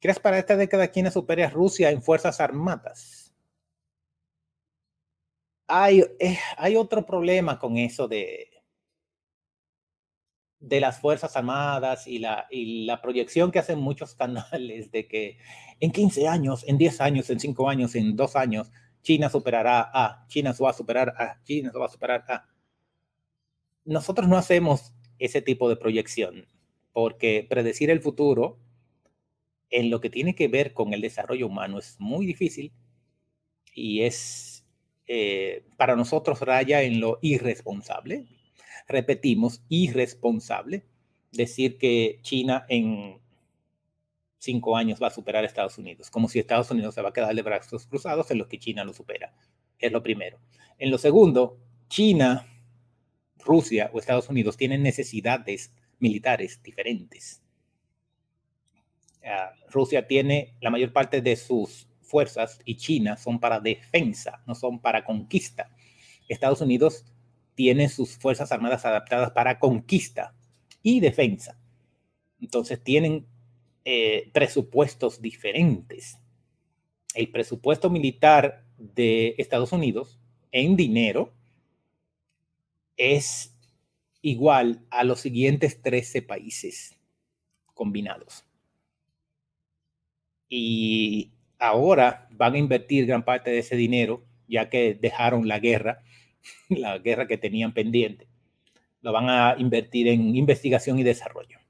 ¿Crees para esta década quiénes supere a Rusia en Fuerzas Armadas? Eh, hay, otro problema con eso de, de las Fuerzas Armadas y la, y la proyección que hacen muchos canales de que en 15 años, en 10 años, en 5 años, en 2 años, China superará a, China va a superar a, China va a superar a. Nosotros no hacemos ese tipo de proyección, porque predecir el futuro en lo que tiene que ver con el desarrollo humano es muy difícil y es eh, para nosotros raya en lo irresponsable. Repetimos, irresponsable. Decir que China en cinco años va a superar a Estados Unidos, como si Estados Unidos se va a quedar de brazos cruzados en los que China lo supera. Es lo primero. En lo segundo, China, Rusia o Estados Unidos tienen necesidades militares diferentes. Eh, Rusia tiene la mayor parte de sus fuerzas y China son para defensa, no son para conquista. Estados Unidos tiene sus fuerzas armadas adaptadas para conquista y defensa. Entonces tienen eh, presupuestos diferentes. El presupuesto militar de Estados Unidos en dinero es igual a los siguientes 13 países combinados y ahora van a invertir gran parte de ese dinero, ya que dejaron la guerra, la guerra que tenían pendiente. Lo van a invertir en investigación y desarrollo.